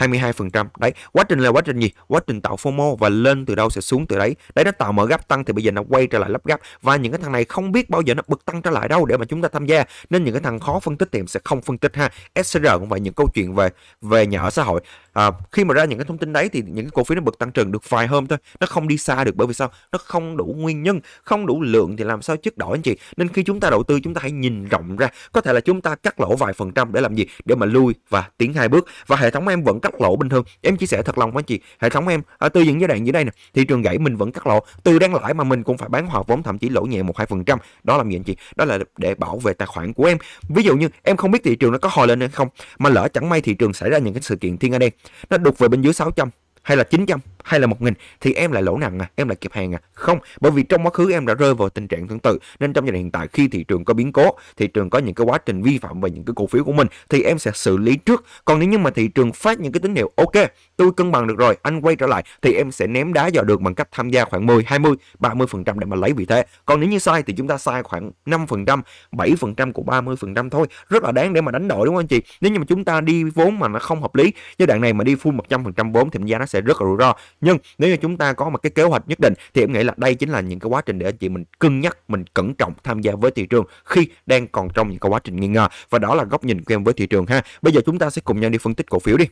22%. Đấy, quá trình là quá trình gì? Quá trình tạo FOMO và lên từ đâu sẽ xuống từ đấy. Đấy nó tạo mở gap tăng thì bây giờ nó quay trở lại lắp gap và những cái thằng này không biết bao giờ nó bật tăng trở lại đâu để mà chúng ta tham gia. Nên những cái thằng khó phân tích thì em sẽ không phân tích ha. SCR cũng vậy những câu chuyện về về nhà ở xã hội à, khi mà ra những cái thông tin đấy thì những cái cổ phiếu nó bật tăng trần được vài hôm thôi nó không đi xa được bởi vì sao nó không đủ nguyên nhân không đủ lượng thì làm sao chất đổi anh chị nên khi chúng ta đầu tư chúng ta hãy nhìn rộng ra có thể là chúng ta cắt lỗ vài phần trăm để làm gì để mà lui và tiến hai bước và hệ thống em vẫn cắt lỗ bình thường em chia sẻ thật lòng với anh chị hệ thống em à, từ những giai đoạn như đây nè thị trường gãy mình vẫn cắt lỗ từ đang lãi mà mình cũng phải bán hòa vốn thậm chí lỗ nhẹ một hai phần trăm đó là gì anh chị đó là để bảo vệ tài khoản của em ví dụ như em không biết thị trường nó có hồi lên hay không mà lỡ chẳng may thị trường xảy ra những cái sự kiện thiên nga đen nó đục về bên dưới 600 hay là 900 hay là 1000 thì em lại lỗ nặng à, em lại kịp hàng à. Không, bởi vì trong quá khứ em đã rơi vào tình trạng tương tự nên trong giai đoạn hiện tại khi thị trường có biến cố, thị trường có những cái quá trình vi phạm về những cái cổ phiếu của mình thì em sẽ xử lý trước. Còn nếu như mà thị trường phát những cái tín hiệu ok, tôi cân bằng được rồi, anh quay trở lại thì em sẽ ném đá vào được bằng cách tham gia khoảng 10, 20, 30% để mà lấy vị thế. Còn nếu như sai thì chúng ta sai khoảng 5%, 7% của 30% thôi. Rất là đáng để mà đánh đổi đúng không anh chị? Nếu như mà chúng ta đi vốn mà nó không hợp lý, giai đoạn này mà đi full 100% vốn thì giá nó sẽ rất là rủi ro nhưng nếu như chúng ta có một cái kế hoạch nhất định thì em nghĩ là đây chính là những cái quá trình để anh chị mình cân nhắc mình cẩn trọng tham gia với thị trường khi đang còn trong những cái quá trình nghi ngờ và đó là góc nhìn của em với thị trường ha bây giờ chúng ta sẽ cùng nhau đi phân tích cổ phiếu đi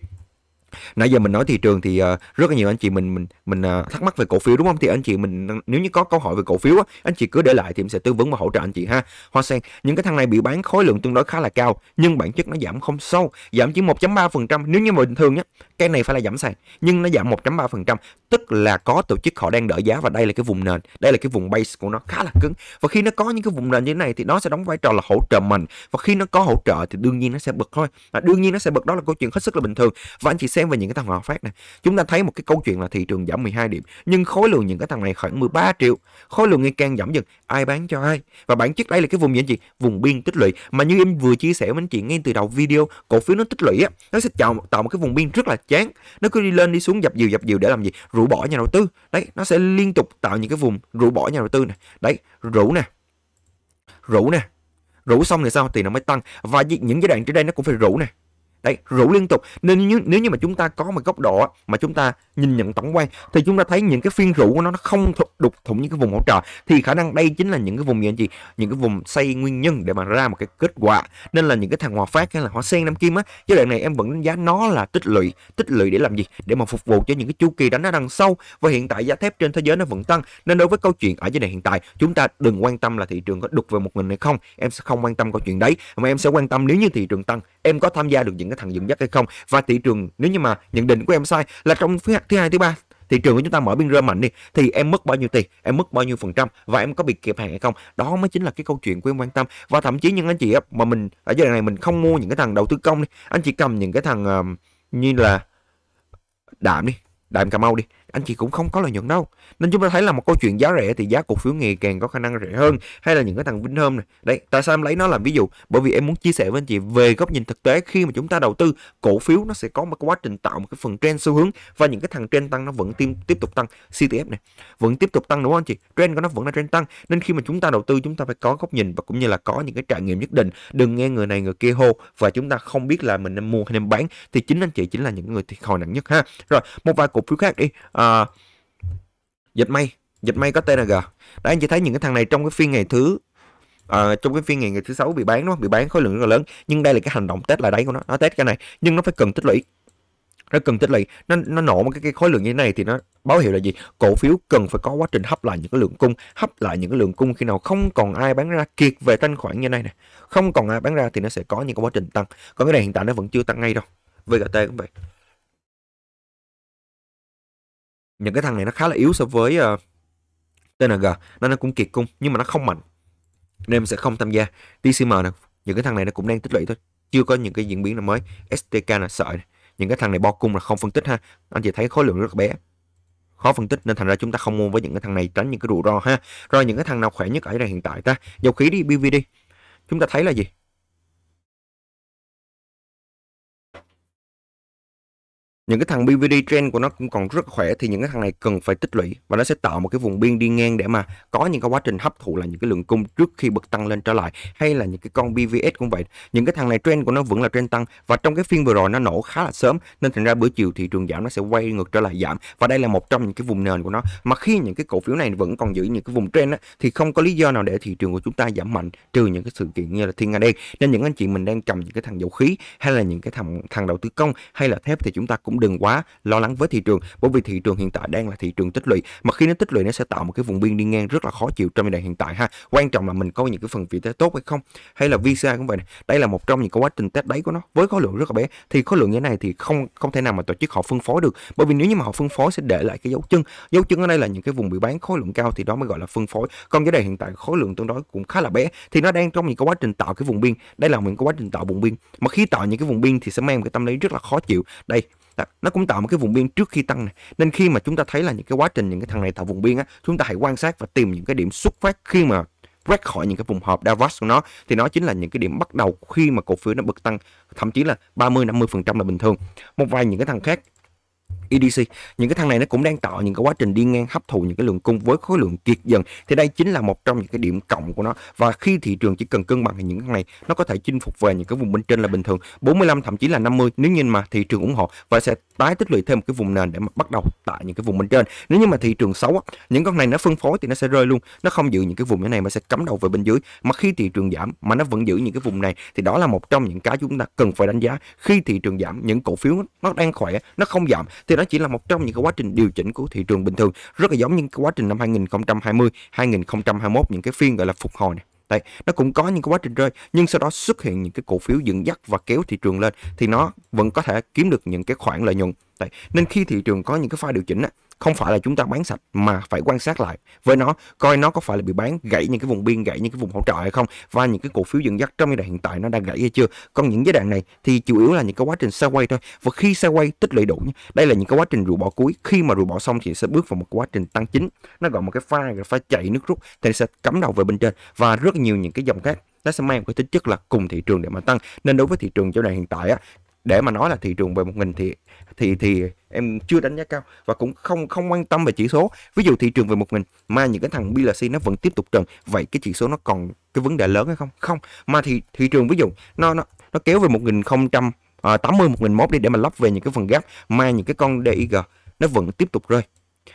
nãy giờ mình nói thị trường thì ờ, rất là nhiều anh chị mình mình mình ờ, thắc mắc về cổ phiếu đúng không thì anh chị mình nếu như có câu hỏi về cổ phiếu á, anh chị cứ để lại thì mình sẽ tư vấn và hỗ trợ anh chị ha hoa sen những cái thằng này bị bán khối lượng tương đối khá là cao nhưng bản chất nó giảm không sâu giảm chỉ 1.3% nếu như bình thường nhé cái này phải là giảm sàn nhưng nó giảm 1.3% tức là có tổ chức họ đang đỡ giá và đây là cái vùng nền đây là cái vùng base của nó khá là cứng và khi nó có những cái vùng nền như thế này thì nó sẽ đóng vai trò là hỗ trợ mình và khi nó có hỗ trợ thì đương nhiên nó sẽ bật thôi à, đương nhiên nó sẽ bật đó là câu chuyện hết sức là bình thường và anh chị sẽ Xem về những cái thằng họ Phát này, chúng ta thấy một cái câu chuyện là thị trường giảm 12 điểm, nhưng khối lượng những cái thằng này khoảng 13 triệu, khối lượng ngày càng giảm dần, ai bán cho ai. Và bản chất đây là cái vùng gì anh chị? Vùng biên tích lũy. Mà như em vừa chia sẻ với anh chị ngay từ đầu video, cổ phiếu nó tích lũy á, nó sẽ tạo, tạo một cái vùng biên rất là chán. Nó cứ đi lên đi xuống dập dìu dập dìu để làm gì? Rủ bỏ nhà đầu tư. Đấy, nó sẽ liên tục tạo những cái vùng rủ bỏ nhà đầu tư này. Đấy, rủ nè. Rủ nè. Rủ xong thì sao thì nó mới tăng và những giai đoạn trước đây nó cũng phải rủ này Đấy, rủ liên tục nên như, nếu như mà chúng ta có một góc độ mà chúng ta nhìn nhận tổng quan thì chúng ta thấy những cái phiên rủ của nó nó không thục, đục thủng những cái vùng hỗ trợ thì khả năng đây chính là những cái vùng gì anh chị những cái vùng xây nguyên nhân để mà ra một cái kết quả nên là những cái thằng hòa phát hay là hóa sen nam kim á giai đoạn này em vẫn đánh giá nó là tích lũy tích lũy để làm gì để mà phục vụ cho những cái chu kỳ đánh nó đằng sau và hiện tại giá thép trên thế giới nó vẫn tăng nên đối với câu chuyện ở giai đoạn hiện tại chúng ta đừng quan tâm là thị trường có đục về một mình hay không em sẽ không quan tâm câu chuyện đấy mà em sẽ quan tâm nếu như thị trường tăng em có tham gia được những những cái thằng dẫn dắt hay không và thị trường nếu như mà nhận định của em sai là trong phía thứ hai thứ ba thị trường của chúng ta mở biên rơ mạnh đi thì em mất bao nhiêu tiền em mất bao nhiêu phần trăm và em có bị kịp hàng hay không đó mới chính là cái câu chuyện của em quan tâm và thậm chí những anh chị mà mình ở giai đoạn này mình không mua những cái thằng đầu tư công đi anh chị cầm những cái thằng uh, như là đạm đi đạm cà mau đi anh chị cũng không có lợi nhuận đâu nên chúng ta thấy là một câu chuyện giá rẻ thì giá cổ phiếu nghề càng có khả năng rẻ hơn hay là những cái thằng Vinhome này đấy tại sao em lấy nó làm ví dụ bởi vì em muốn chia sẻ với anh chị về góc nhìn thực tế khi mà chúng ta đầu tư cổ phiếu nó sẽ có một quá trình tạo một cái phần trend xu hướng và những cái thằng trend tăng nó vẫn tiếp tiếp tục tăng CTF này vẫn tiếp tục tăng đúng không anh chị trend của nó vẫn là trend tăng nên khi mà chúng ta đầu tư chúng ta phải có góc nhìn và cũng như là có những cái trải nghiệm nhất định đừng nghe người này người kia hô và chúng ta không biết là mình nên mua hay nên bán thì chính anh chị chính là những người thiệt hồi nặng nhất ha rồi một vài cổ phiếu khác đi à, dịch may dịch may có tng đấy anh chỉ thấy những cái thằng này trong cái phiên ngày thứ à, trong cái phiên ngày ngày thứ sáu bị bán đó bị bán khối lượng rất là lớn nhưng đây là cái hành động test lại đáy của nó nó test cái này nhưng nó phải cần tích lũy nó cần tích lũy nó nó nổ một cái, cái khối lượng như thế này thì nó báo hiệu là gì cổ phiếu cần phải có quá trình hấp lại những cái lượng cung hấp lại những cái lượng cung khi nào không còn ai bán ra kiệt về thanh khoản như này này không còn ai bán ra thì nó sẽ có những cái quá trình tăng còn cái này hiện tại nó vẫn chưa tăng ngay đâu vgt cũng vậy những cái thằng này nó khá là yếu so với uh, ờ, TNG nên nó cũng kiệt cung nhưng mà nó không mạnh nên mình sẽ không tham gia TCM nè những cái thằng này nó cũng đang tích lũy thôi chưa có những cái diễn biến nào mới STK là sợi những cái thằng này bo cung là không phân tích ha anh chị thấy khối lượng rất bé khó phân tích nên thành ra chúng ta không mua với những cái thằng này tránh những cái rủi ro ha rồi những cái thằng nào khỏe nhất ở đây hiện tại ta dầu khí đi BV đi chúng ta thấy là gì những cái thằng BVD trend của nó cũng còn rất khỏe thì những cái thằng này cần phải tích lũy và nó sẽ tạo một cái vùng biên đi ngang để mà có những cái quá trình hấp thụ là những cái lượng cung trước khi bật tăng lên trở lại hay là những cái con BVS cũng vậy những cái thằng này trend của nó vẫn là trend tăng và trong cái phiên vừa rồi nó nổ khá là sớm nên thành ra bữa chiều thị trường giảm nó sẽ quay ngược trở lại giảm và đây là một trong những cái vùng nền của nó mà khi những cái cổ phiếu này vẫn còn giữ những cái vùng trend á, thì không có lý do nào để thị trường của chúng ta giảm mạnh trừ những cái sự kiện như là thiên nga đen nên những anh chị mình đang cầm những cái thằng dầu khí hay là những cái thằng thằng đầu tư công hay là thép thì chúng ta cũng đừng quá lo lắng với thị trường bởi vì thị trường hiện tại đang là thị trường tích lũy mà khi nó tích lũy nó sẽ tạo một cái vùng biên đi ngang rất là khó chịu trong giai đoạn hiện tại ha quan trọng là mình có những cái phần vị thế tốt hay không hay là visa cũng vậy này. đây là một trong những cái quá trình test đáy của nó với khối lượng rất là bé thì khối lượng như thế này thì không không thể nào mà tổ chức họ phân phối được bởi vì nếu như mà họ phân phối sẽ để lại cái dấu chân dấu chân ở đây là những cái vùng bị bán khối lượng cao thì đó mới gọi là phân phối còn cái đề hiện tại khối lượng tương đối cũng khá là bé thì nó đang trong những cái quá trình tạo cái vùng biên đây là những cái quá trình tạo vùng biên mà khi tạo những cái vùng biên thì sẽ mang một cái tâm lý rất là khó chịu đây nó cũng tạo một cái vùng biên trước khi tăng này. nên khi mà chúng ta thấy là những cái quá trình những cái thằng này tạo vùng biên á chúng ta hãy quan sát và tìm những cái điểm xuất phát khi mà break khỏi những cái vùng họp Davos của nó thì nó chính là những cái điểm bắt đầu khi mà cổ phiếu nó bật tăng thậm chí là 30 50 phần trăm là bình thường một vài những cái thằng khác EDC những cái thằng này nó cũng đang tạo những cái quá trình đi ngang hấp thụ những cái lượng cung với khối lượng kiệt dần thì đây chính là một trong những cái điểm cộng của nó và khi thị trường chỉ cần cân bằng thì những cái này nó có thể chinh phục về những cái vùng bên trên là bình thường 45 thậm chí là 50 nếu như mà thị trường ủng hộ và sẽ tái tích lũy thêm một cái vùng nền để mà bắt đầu tại những cái vùng bên trên nếu như mà thị trường xấu những con này nó phân phối thì nó sẽ rơi luôn nó không giữ những cái vùng như này mà sẽ cắm đầu về bên dưới mà khi thị trường giảm mà nó vẫn giữ những cái vùng này thì đó là một trong những cái chúng ta cần phải đánh giá khi thị trường giảm những cổ phiếu nó đang khỏe nó không giảm thì đó chỉ là một trong những cái quá trình điều chỉnh của thị trường bình thường rất là giống những cái quá trình năm 2020 2021 những cái phiên gọi là phục hồi này Đấy, nó cũng có những cái quá trình rơi nhưng sau đó xuất hiện những cái cổ phiếu dựng dắt và kéo thị trường lên thì nó vẫn có thể kiếm được những cái khoản lợi nhuận Đấy, nên khi thị trường có những cái pha điều chỉnh á, không phải là chúng ta bán sạch mà phải quan sát lại với nó coi nó có phải là bị bán gãy những cái vùng biên gãy những cái vùng hỗ trợ hay không và những cái cổ phiếu dẫn dắt trong giai đoạn hiện tại nó đang gãy hay chưa còn những giai đoạn này thì chủ yếu là những cái quá trình xa quay thôi và khi xa quay tích lũy đủ nhé. đây là những cái quá trình rủ bỏ cuối khi mà rủ bỏ xong thì sẽ bước vào một quá trình tăng chính nó gọi một cái pha cái pha chạy nước rút thì sẽ cắm đầu về bên trên và rất nhiều những cái dòng khác nó sẽ mang cái tính chất là cùng thị trường để mà tăng nên đối với thị trường giai đoạn hiện tại á để mà nói là thị trường về một nghìn thì thì thì em chưa đánh giá cao và cũng không không quan tâm về chỉ số ví dụ thị trường về một nghìn mà những cái thằng BLC nó vẫn tiếp tục trần vậy cái chỉ số nó còn cái vấn đề lớn hay không không mà thì thị trường ví dụ nó nó nó kéo về một nghìn không trăm à, tám mươi một nghìn mốt đi để mà lắp về những cái phần gap mà những cái con DIG nó vẫn tiếp tục rơi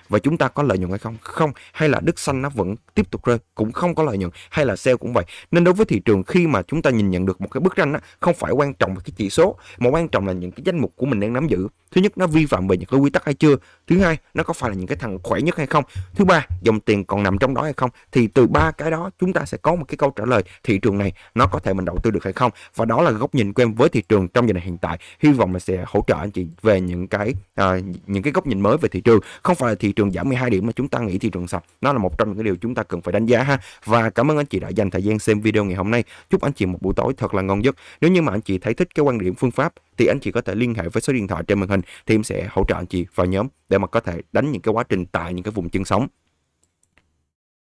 và chúng ta có lợi nhuận hay không không hay là Đức xanh nó vẫn tiếp tục rơi cũng không có lợi nhuận hay là sale cũng vậy nên đối với thị trường khi mà chúng ta nhìn nhận được một cái bức tranh không phải quan trọng là cái chỉ số mà quan trọng là những cái danh mục của mình đang nắm giữ thứ nhất nó vi phạm về những cái quy tắc hay chưa thứ hai nó có phải là những cái thằng khỏe nhất hay không thứ ba dòng tiền còn nằm trong đó hay không thì từ ba cái đó chúng ta sẽ có một cái câu trả lời thị trường này nó có thể mình đầu tư được hay không và đó là góc nhìn của em với thị trường trong giờ này hiện tại hy vọng là sẽ hỗ trợ anh chị về những cái à, những cái góc nhìn mới về thị trường không phải là thị trường giảm 12 điểm mà chúng ta nghĩ thị trường sập nó là một trong những cái điều chúng ta cần phải đánh giá ha và cảm ơn anh chị đã dành thời gian xem video ngày hôm nay chúc anh chị một buổi tối thật là ngon giấc nếu như mà anh chị thấy thích cái quan điểm phương pháp thì anh chị có thể liên hệ với số điện thoại trên màn hình thì em sẽ hỗ trợ anh chị vào nhóm để mà có thể đánh những cái quá trình tại những cái vùng chân sóng